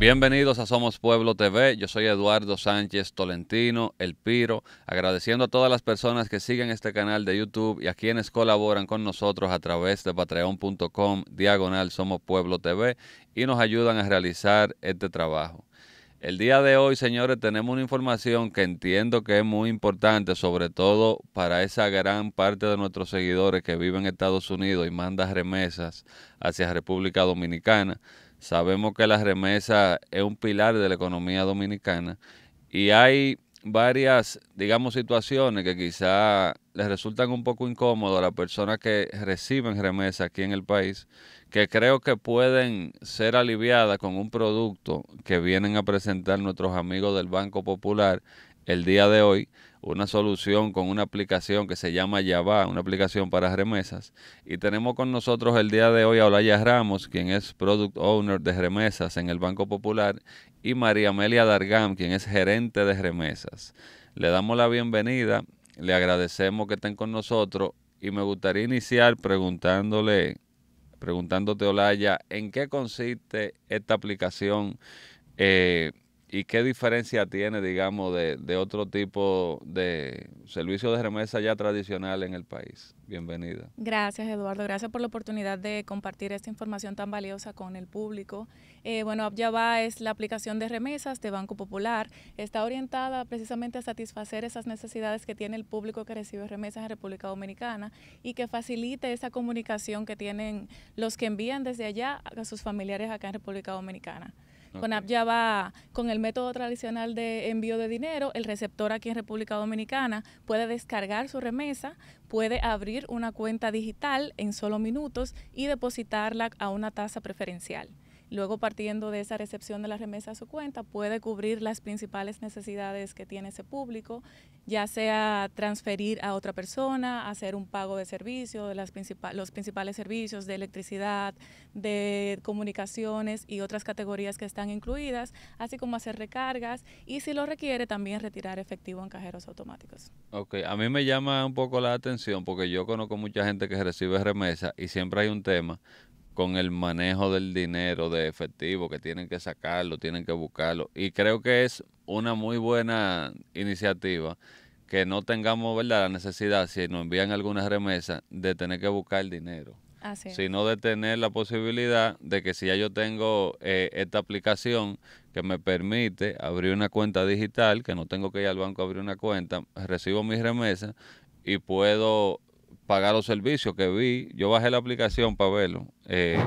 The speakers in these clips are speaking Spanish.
Bienvenidos a Somos Pueblo TV, yo soy Eduardo Sánchez Tolentino, El Piro, agradeciendo a todas las personas que siguen este canal de YouTube y a quienes colaboran con nosotros a través de patreon.com diagonal Somos Pueblo TV y nos ayudan a realizar este trabajo. El día de hoy, señores, tenemos una información que entiendo que es muy importante, sobre todo para esa gran parte de nuestros seguidores que viven en Estados Unidos y mandan remesas hacia República Dominicana. Sabemos que la remesa es un pilar de la economía dominicana y hay varias, digamos, situaciones que quizá les resultan un poco incómodo a las personas que reciben remesa aquí en el país, que creo que pueden ser aliviadas con un producto que vienen a presentar nuestros amigos del Banco Popular el día de hoy una solución con una aplicación que se llama Yava, una aplicación para remesas. Y tenemos con nosotros el día de hoy a Olaya Ramos, quien es Product Owner de remesas en el Banco Popular, y María Amelia Dargam, quien es gerente de remesas. Le damos la bienvenida, le agradecemos que estén con nosotros y me gustaría iniciar preguntándole, preguntándote Olaya, ¿en qué consiste esta aplicación? Eh, ¿Y qué diferencia tiene, digamos, de, otro tipo de servicio de remesa ya tradicional en el país? Bienvenida. Gracias, Eduardo. Gracias por la oportunidad de compartir esta información tan valiosa con el público. Eh, bueno, va es la aplicación de remesas de Banco Popular. Está orientada precisamente a satisfacer esas necesidades que tiene el público que recibe remesas en República Dominicana y que facilite esa comunicación que tienen los que envían desde allá a sus familiares acá en República Dominicana. Con con el método tradicional de envío de dinero. El receptor aquí en República Dominicana puede descargar su remesa, puede abrir una cuenta digital en solo minutos y depositarla a una tasa preferencial. Luego, partiendo de esa recepción de la remesa a su cuenta, puede cubrir las principales necesidades que tiene ese público, ya sea transferir a otra persona, hacer un pago de servicio, de las los principales servicios de electricidad, de comunicaciones y otras categorías que están incluidas, así como hacer recargas y si lo requiere también retirar efectivo en cajeros automáticos. Ok, a mí me llama un poco la atención porque yo conozco mucha gente que recibe remesa y siempre hay un tema con el manejo del dinero de efectivo, que tienen que sacarlo, tienen que buscarlo. Y creo que es una muy buena iniciativa que no tengamos ¿verdad? la necesidad, si nos envían algunas remesas, de tener que buscar el dinero. sino de tener la posibilidad de que si ya yo tengo eh, esta aplicación que me permite abrir una cuenta digital, que no tengo que ir al banco a abrir una cuenta, recibo mis remesas y puedo pagar los servicios que vi. Yo bajé la aplicación para verlo eh,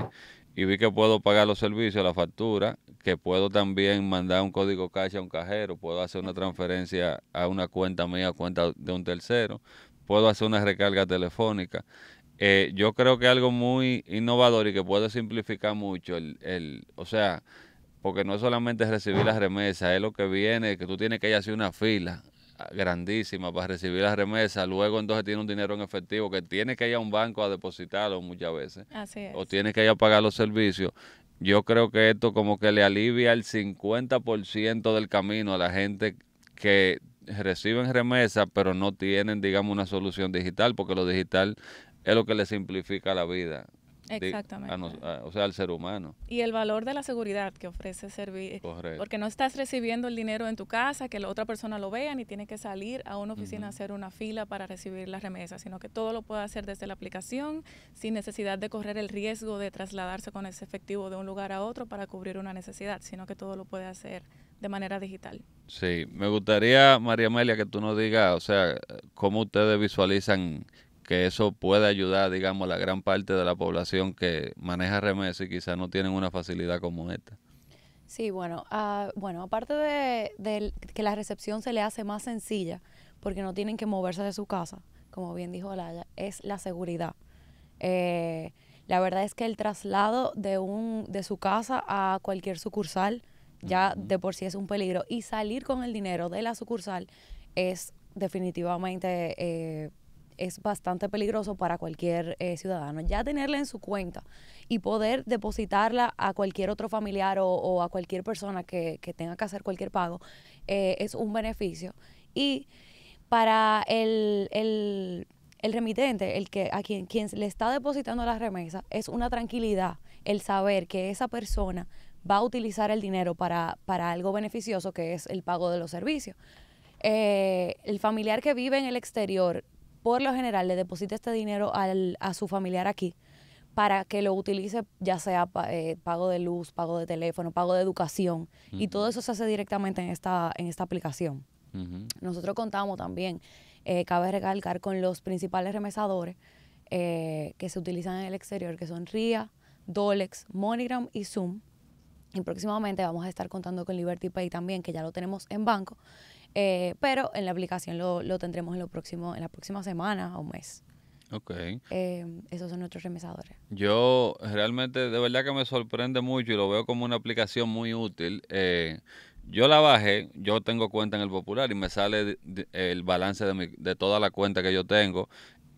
y vi que puedo pagar los servicios, la factura, que puedo también mandar un código cash a un cajero, puedo hacer una transferencia a una cuenta mía, cuenta de un tercero, puedo hacer una recarga telefónica. Eh, yo creo que algo muy innovador y que puede simplificar mucho el, el o sea, porque no es solamente recibir las remesas, es lo que viene, que tú tienes que ir a hacer una fila grandísima para recibir la remesa, luego entonces tiene un dinero en efectivo que tiene que ir a un banco a depositarlo muchas veces, o tiene que ir a pagar los servicios. Yo creo que esto como que le alivia el 50% del camino a la gente que reciben remesas pero no tienen, digamos, una solución digital, porque lo digital es lo que le simplifica la vida. Exactamente. o sea, al ser humano. Y el valor de la seguridad que ofrece servir. Eh, porque no estás recibiendo el dinero en tu casa, que la otra persona lo vea, ni tiene que salir a una oficina a hacer una fila para recibir la remesa, sino que todo lo puede hacer desde la aplicación, sin necesidad de correr el riesgo de trasladarse con ese efectivo de un lugar a otro para cubrir una necesidad, sino que todo lo puede hacer de manera digital. Sí, me gustaría, María Amelia, que tú nos digas, o sea, cómo ustedes visualizan que eso puede ayudar, digamos, a la gran parte de la población que maneja remesas y quizás no tienen una facilidad como esta. Sí, bueno, ah, bueno aparte de, que la recepción se le hace más sencilla, porque no tienen que moverse de su casa, como bien dijo Alaya, es la seguridad. Eh, la verdad es que el traslado de, un, de su casa a cualquier sucursal ya de por sí es un peligro y salir con el dinero de la sucursal es definitivamente... Eh, es bastante peligroso para cualquier eh, ciudadano. Ya tenerla en su cuenta y poder depositarla a cualquier otro familiar o, a cualquier persona que, tenga que hacer cualquier pago eh, es un beneficio. Y para el, remitente, el que, a quien, quien le está depositando la remesa, es una tranquilidad el saber que esa persona va a utilizar el dinero para, algo beneficioso que es el pago de los servicios. Eh, el familiar que vive en el exterior por lo general le deposita este dinero a su familiar aquí para que lo utilice ya sea eh, pago de luz, pago de teléfono, pago de educación. Y todo eso se hace directamente en esta, en esta aplicación. Nosotros contamos también, eh, cabe recalcar, con los principales remesadores eh, que se utilizan en el exterior, que son RIA, Dolex, MoneyGram y Zoom. Y próximamente vamos a estar contando con Liberty Pay también, que ya lo tenemos en banco. Eh, pero en la aplicación lo, lo, tendremos en, lo próximo, en la próxima semana o mes. Ok. Em, esos son nuestros remesadores. Yo realmente, de verdad que me sorprende mucho y lo veo como una aplicación muy útil. Eh, yo la bajé, yo tengo cuenta en el Popular y me sale el balance de, de toda la cuenta que yo tengo.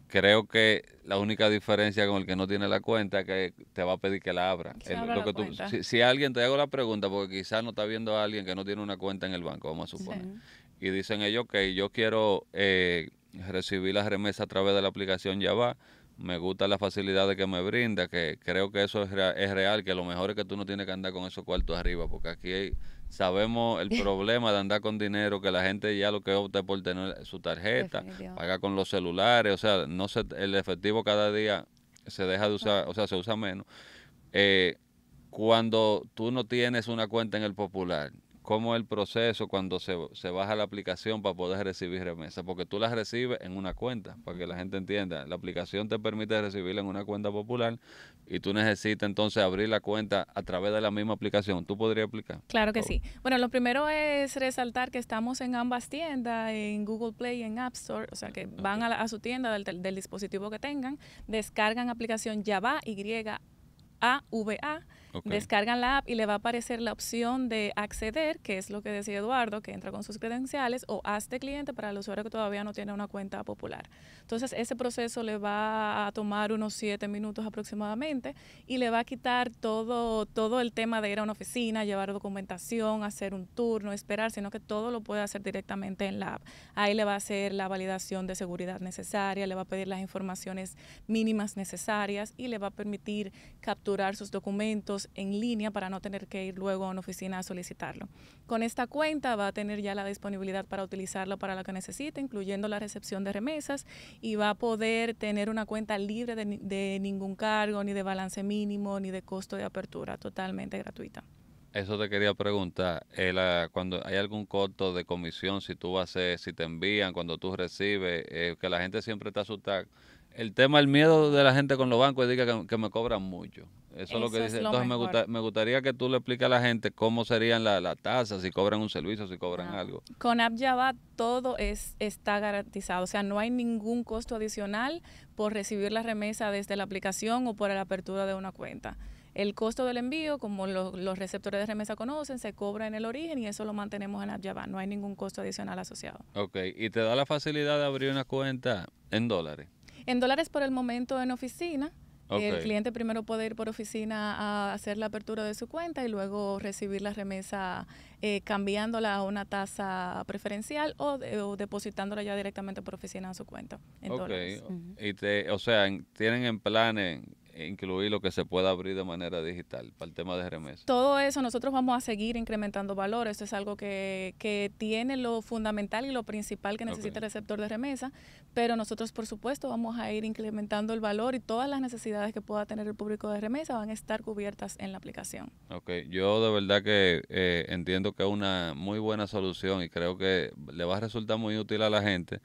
Creo que la única diferencia con el que no tiene la cuenta es que te va a pedir que la abra. si, alguien te hago la pregunta, porque quizás no está viendo a alguien que no tiene una cuenta en el banco, vamos a suponer y dicen ellos que yo quiero eh, recibir las remesas a través de la aplicación va Me gusta la facilidad que me brinda, que creo que eso es, real, que lo mejor es que tú no tienes que andar con esos cuartos arriba, porque aquí sabemos el problema de andar con dinero, que la gente ya lo que opta es por tener su tarjeta, paga con los celulares, o sea, no se, el efectivo cada día se deja de usar, o sea, se usa menos. Eh, cuando tú no tienes una cuenta en el popular, cómo el proceso cuando se, baja la aplicación para poder recibir remesas, porque tú las recibes en una cuenta, para que la gente entienda. La aplicación te permite recibirla en una cuenta popular y tú necesitas entonces abrir la cuenta a través de la misma aplicación. ¿Tú podrías aplicar? Claro que sí. Bueno, lo primero es resaltar que estamos en ambas tiendas, en Google Play y en App Store, o sea que van a, su tienda del, dispositivo que tengan, descargan aplicación Java, Y, A, V, A Descargan la app y le va a aparecer la opción de acceder, que es lo que decía Eduardo, que entra con sus credenciales, o hazte cliente para el usuario que todavía no tiene una cuenta popular. Entonces, ese proceso le va a tomar unos siete minutos aproximadamente y le va a quitar todo, todo el tema de ir a una oficina, llevar documentación, hacer un turno, esperar, sino que todo lo puede hacer directamente en la app. Ahí le va a hacer la validación de seguridad necesaria, le va a pedir las informaciones mínimas necesarias y le va a permitir capturar sus documentos, en línea para no tener que ir luego a una oficina a solicitarlo. Con esta cuenta va a tener ya la disponibilidad para utilizarlo para lo que necesite, incluyendo la recepción de remesas y va a poder tener una cuenta libre de, ningún cargo, ni de balance mínimo, ni de costo de apertura, totalmente gratuita eso te quería preguntar. Eh, cuando hay algún costo de comisión, si tú hacer, si te envían, cuando tú recibes, eh, que la gente siempre está asustada el tema el miedo de la gente con los bancos es que, que me cobran mucho. Eso, es lo que dice. Entonces me, gustaría que tú le expliques a la gente cómo serían las tasas, si cobran un servicio, si cobran algo. Con AppJava todo es, está garantizado, o sea, no hay ningún costo adicional por recibir la remesa desde la aplicación o por la apertura de una cuenta. El costo del envío, como los receptores de remesa conocen, se cobra en el origen y eso lo mantenemos en AppJava. No hay ningún costo adicional asociado. Ok, y te da la facilidad de abrir una cuenta en dólares. En dólares por el momento en oficina. El cliente primero puede ir por oficina a hacer la apertura de su cuenta y luego recibir la remesa eh, cambiándola a una tasa preferencial o, depositándola ya directamente por oficina a su cuenta. En y te, o sea, tienen en planes incluir lo que se pueda abrir de manera digital para el tema de remesas. Todo eso nosotros vamos a seguir incrementando valor. Eso es algo que, que tiene lo fundamental y lo principal que necesita el receptor de remesa, pero nosotros por supuesto vamos a ir incrementando el valor y todas las necesidades que pueda tener el público de remesa van a estar cubiertas en la aplicación. Ok, yo de verdad que eh, entiendo que es una muy buena solución y creo que le va a resultar muy útil a la gente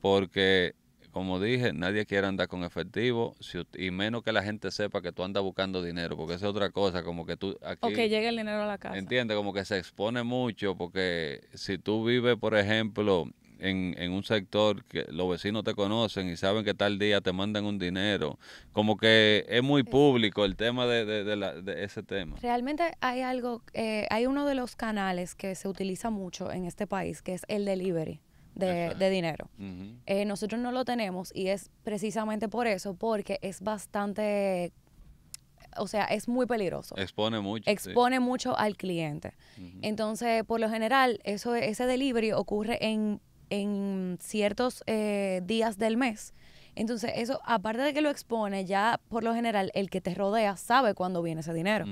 porque como dije, nadie quiere andar con efectivo y menos que la gente sepa que tú andas buscando dinero, porque es otra cosa, como que tú... Aquí, o que llegue el dinero a la casa. Entiende, como que se expone mucho, porque si tú vives, por ejemplo, en, en, un sector que los vecinos te conocen y saben que tal día te mandan un dinero. Como que es muy eh. público el tema de, de, de, la, de ese tema. Realmente hay algo, eh, hay uno de los canales que se utiliza mucho en este país, que es el delivery de, de dinero. Eh, nosotros no lo tenemos y es precisamente por eso, porque es bastante, o sea, es muy peligroso. Expone mucho. Expone mucho al cliente. Entonces, por lo general, eso, ese delivery ocurre en, ciertos eh, días del mes. Entonces, eso, aparte de que lo expone, ya por lo general el que te rodea sabe cuándo viene ese dinero.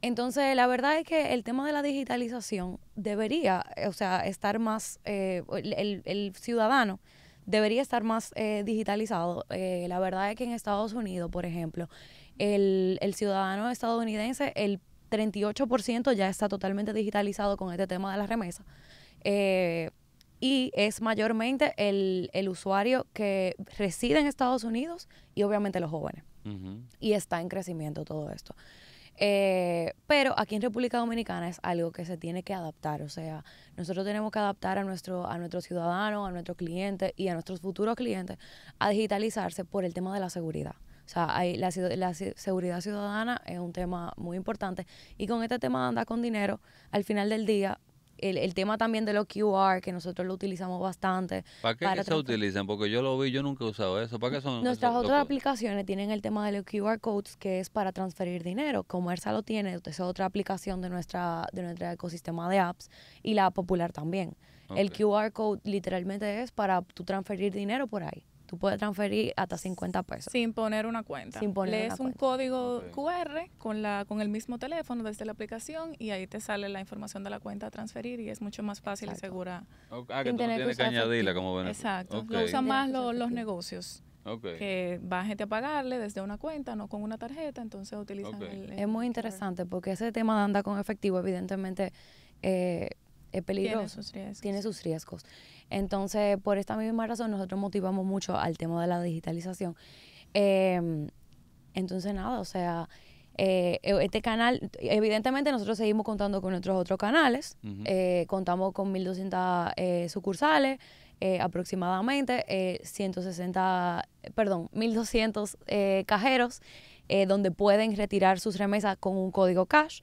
Entonces, la verdad es que el tema de la digitalización debería, eh, o sea, estar más, eh, el, ciudadano debería estar más eh, digitalizado. la verdad es que en Estados Unidos, por ejemplo, el, ciudadano estadounidense, el 38% ya está totalmente digitalizado con este tema de las remesas. y es mayormente el, el, usuario que reside en Estados Unidos y obviamente los jóvenes. Y está en crecimiento todo esto. Eh, pero aquí en República Dominicana es algo que se tiene que adaptar, o sea, nosotros tenemos que adaptar a nuestro, a nuestros ciudadanos, a nuestros clientes y a nuestros futuros clientes a digitalizarse por el tema de la seguridad. O sea, hay, la, la, seguridad ciudadana es un tema muy importante y con este tema de andar con dinero, al final del día el, tema también de los QR, que nosotros lo utilizamos bastante. ¿Para qué se utilizan? Porque yo lo vi, yo nunca he usado eso. ¿Para qué son? Nuestras otras aplicaciones tienen el tema de los QR codes, que es para transferir dinero. Comerza lo tiene, es otra aplicación de, nuestra, de nuestro ecosistema de apps y la popular también. El QR code literalmente es para tú transferir dinero por ahí tú puedes transferir hasta 50 pesos. Sin poner una cuenta. Sin poner un código QR con, la, con el mismo teléfono desde la aplicación y ahí te sale la información de la cuenta a transferir y es mucho más fácil y segura. Ah, que tú añadirla como ven Exacto. Lo usan más los negocios. que va gente a pagarle desde una cuenta, no con una tarjeta, entonces utilizan el, Es muy interesante porque ese tema de andar con efectivo, evidentemente, eh, es peligroso. Tiene sus riesgos. Tiene sus riesgos. Entonces, por esta misma razón, nosotros motivamos mucho al tema de la digitalización. Em, entonces, nada, o sea, eh, e, este canal, evidentemente nosotros seguimos contando con nuestros otros canales, eh, contamos con 1.200 eh, sucursales aproximadamente, 160, perdón, 1.200 cajeros donde pueden retirar sus remesas con un código cash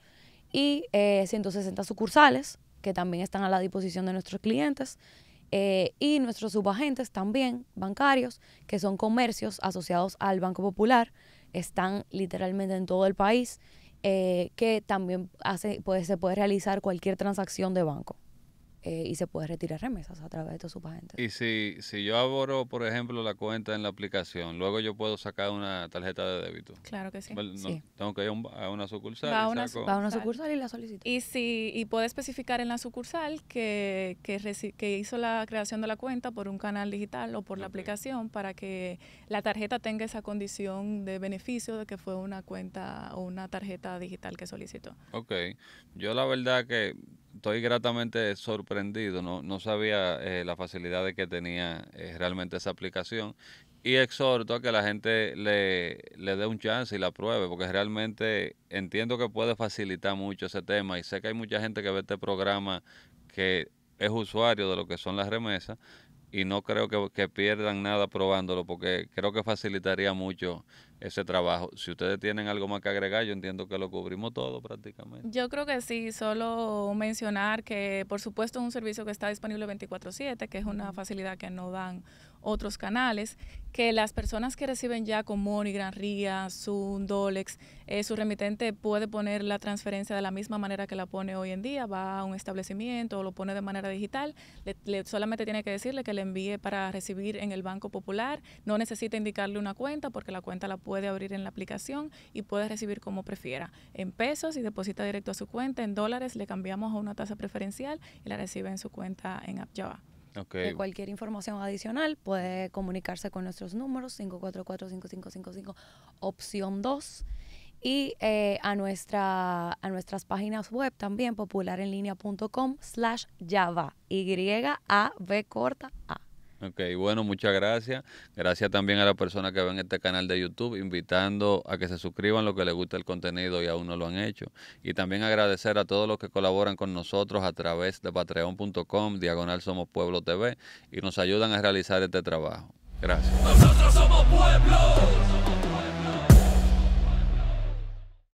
y 160 sucursales que también están a la disposición de nuestros clientes. Eh, y nuestros subagentes también bancarios, que son comercios asociados al Banco Popular, están literalmente en todo el país, eh, que también hace, puede se puede realizar cualquier transacción de banco. Eh, y se puede retirar remesas a través de estos subagentes. Y si, si yo aboro, por ejemplo, la cuenta en la aplicación, luego yo puedo sacar una tarjeta de débito. Claro que sí. sí. Tengo que ir a una sucursal. Va a una, sucursal y la solicito. Y si y puede especificar en la sucursal que, que, hizo la creación de la cuenta por un canal digital o por la aplicación para que la tarjeta tenga esa condición de beneficio de que fue una cuenta o una tarjeta digital que solicitó. Ok. Yo la verdad que estoy gratamente sorprendido, no, sabía eh, la facilidad de que tenía eh, realmente esa aplicación y exhorto a que la gente le, le dé un chance y la pruebe, porque realmente entiendo que puede facilitar mucho ese tema y sé que hay mucha gente que ve este programa que es usuario de lo que son las remesas y no creo que, pierdan nada probándolo porque creo que facilitaría mucho ese trabajo. Si ustedes tienen algo más que agregar, yo entiendo que lo cubrimos todo prácticamente. Yo creo que sí, solo mencionar que por supuesto es un servicio que está disponible 24/7, que es una facilidad que no dan otros canales, que las personas que reciben ya con Money, Gran Ría, Zoom, Dolex, eh, su remitente puede poner la transferencia de la misma manera que la pone hoy en día, va a un establecimiento o lo pone de manera digital, solamente tiene que decirle que le envíe para recibir en el Banco Popular, no necesita indicarle una cuenta porque la cuenta la puede abrir en la aplicación y puede recibir como prefiera, en pesos y deposita directo a su cuenta, en dólares le cambiamos a una tasa preferencial y la recibe en su cuenta en AppJava cualquier información adicional puede comunicarse con nuestros números 544-5555 opción 2 y eh, a, nuestra, a nuestras páginas web también popularenlinea.com slash Java, Y-A-V corta A. Ok, bueno, muchas gracias. Gracias también a las personas que ven este canal de YouTube, invitando a que se suscriban los que les gusta el contenido y aún no lo han hecho. Y también agradecer a todos los que colaboran con nosotros a través de patreon.com, diagonal Somos Pueblo TV, y nos ayudan a realizar este trabajo. Gracias. Nosotros somos pueblo.